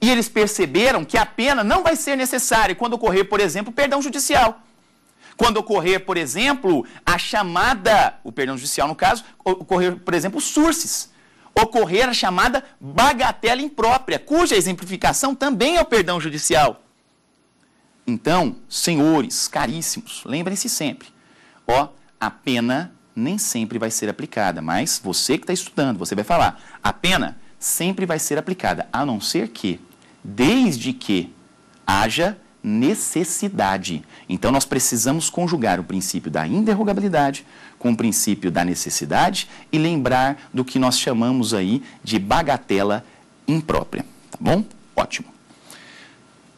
E eles perceberam que a pena não vai ser necessária quando ocorrer, por exemplo, perdão judicial. Quando ocorrer, por exemplo, a chamada, o perdão judicial no caso, ocorrer, por exemplo, sursis. Ocorrer a chamada bagatela imprópria, cuja exemplificação também é o perdão judicial. Então, senhores caríssimos, lembrem-se sempre, ó, a pena nem sempre vai ser aplicada, mas você que está estudando, você vai falar, a pena sempre vai ser aplicada, a não ser que, desde que haja necessidade. Então, nós precisamos conjugar o princípio da inderrogabilidade com o princípio da necessidade e lembrar do que nós chamamos aí de bagatela imprópria. Tá bom? Ótimo.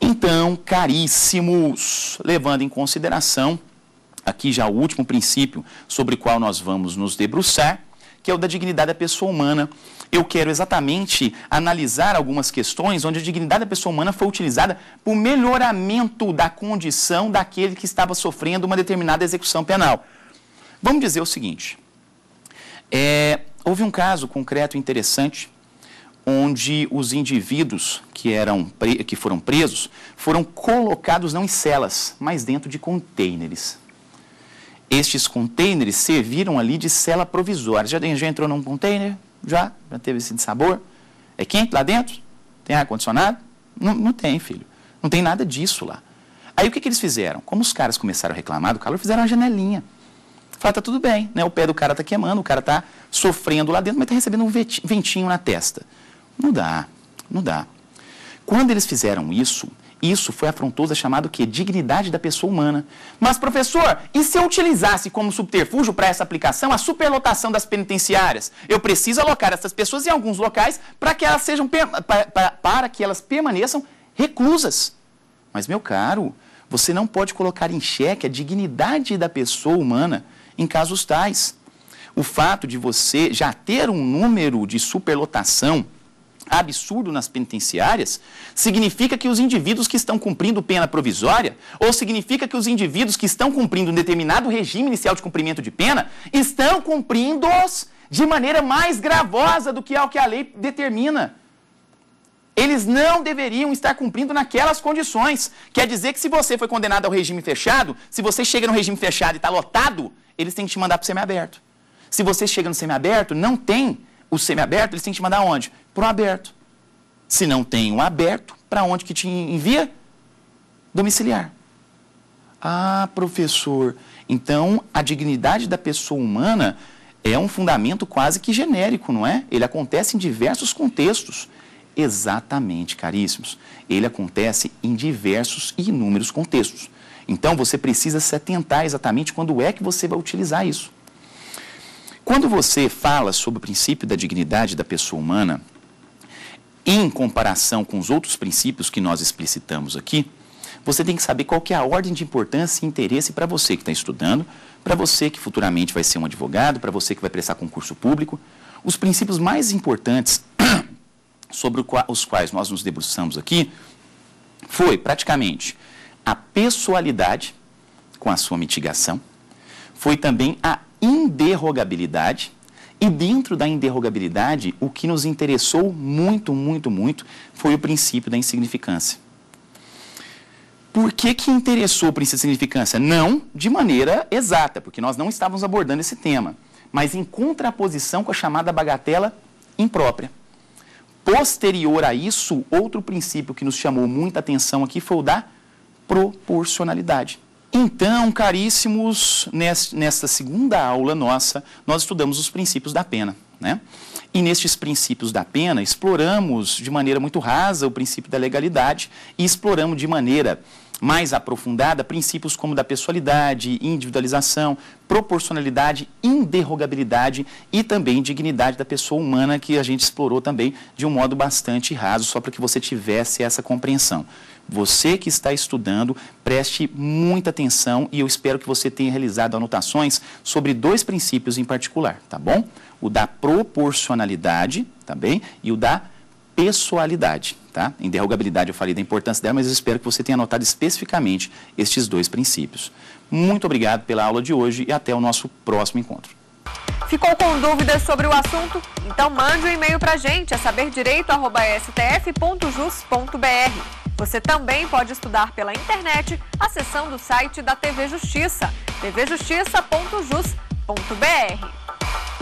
Então, caríssimos, levando em consideração aqui já o último princípio sobre o qual nós vamos nos debruçar, que é o da dignidade da pessoa humana. Eu quero exatamente analisar algumas questões onde a dignidade da pessoa humana foi utilizada para o melhoramento da condição daquele que estava sofrendo uma determinada execução penal. Vamos dizer o seguinte: é, houve um caso concreto interessante onde os indivíduos que, eram, que foram presos foram colocados não em celas, mas dentro de contêineres. Estes contêineres serviram ali de cela provisória. Já, já entrou num container? Já, já teve esse sabor? É quente lá dentro? Tem ar-condicionado? Não, não tem, filho. Não tem nada disso lá. Aí o que, que eles fizeram? Como os caras começaram a reclamar do calor, fizeram uma janelinha. Falaram, tá tudo bem, né? O pé do cara tá queimando, o cara tá sofrendo lá dentro, mas tá recebendo um ventinho na testa. Não dá, não dá. Quando eles fizeram isso, isso foi afrontoso, é chamado que dignidade da pessoa humana. Mas professor, e se eu utilizasse como subterfúgio para essa aplicação a superlotação das penitenciárias? Eu preciso alocar essas pessoas em alguns locais para que elas sejam para, para que elas permaneçam reclusas. Mas meu caro, você não pode colocar em xeque a dignidade da pessoa humana em casos tais. O fato de você já ter um número de superlotação absurdo nas penitenciárias, significa que os indivíduos que estão cumprindo pena provisória, ou significa que os indivíduos que estão cumprindo um determinado regime inicial de cumprimento de pena, estão cumprindo-os de maneira mais gravosa do que é o que a lei determina. Eles não deveriam estar cumprindo naquelas condições. Quer dizer que se você foi condenado ao regime fechado, se você chega no regime fechado e está lotado, eles têm que te mandar para o semiaberto. Se você chega no semiaberto, não tem o semiaberto, eles têm que te mandar onde? Para o aberto. Se não tem um aberto, para onde que te envia? Domiciliar. Ah, professor, então a dignidade da pessoa humana é um fundamento quase que genérico, não é? Ele acontece em diversos contextos. Exatamente, caríssimos. Ele acontece em diversos e inúmeros contextos. Então você precisa se atentar exatamente quando é que você vai utilizar isso. Quando você fala sobre o princípio da dignidade da pessoa humana, em comparação com os outros princípios que nós explicitamos aqui, você tem que saber qual que é a ordem de importância e interesse para você que está estudando, para você que futuramente vai ser um advogado, para você que vai prestar concurso público. Os princípios mais importantes sobre os quais nós nos debruçamos aqui foi praticamente a pessoalidade com a sua mitigação, foi também a inderrogabilidade. E dentro da inderrogabilidade, o que nos interessou muito, muito, muito foi o princípio da insignificância. Por que, que interessou o princípio da insignificância? Não de maneira exata, porque nós não estávamos abordando esse tema, mas em contraposição com a chamada bagatela imprópria. Posterior a isso, outro princípio que nos chamou muita atenção aqui foi o da proporcionalidade. Então, caríssimos, nesta segunda aula nossa, nós estudamos os princípios da pena. Né? E nestes princípios da pena, exploramos de maneira muito rasa o princípio da legalidade e exploramos de maneira mais aprofundada princípios como da pessoalidade, individualização, proporcionalidade, inderrogabilidade e também dignidade da pessoa humana que a gente explorou também de um modo bastante raso, só para que você tivesse essa compreensão. Você que está estudando, preste muita atenção e eu espero que você tenha realizado anotações sobre dois princípios em particular, tá bom? O da proporcionalidade, tá bem? E o da pessoalidade, tá? Em derrogabilidade eu falei da importância dela, mas eu espero que você tenha anotado especificamente estes dois princípios. Muito obrigado pela aula de hoje e até o nosso próximo encontro. Ficou com dúvidas sobre o assunto? Então mande um e-mail para a gente, a é saberdireito.stf.jus.br. Você também pode estudar pela internet acessando o site da TV Justiça, tvjustiça.jus.br.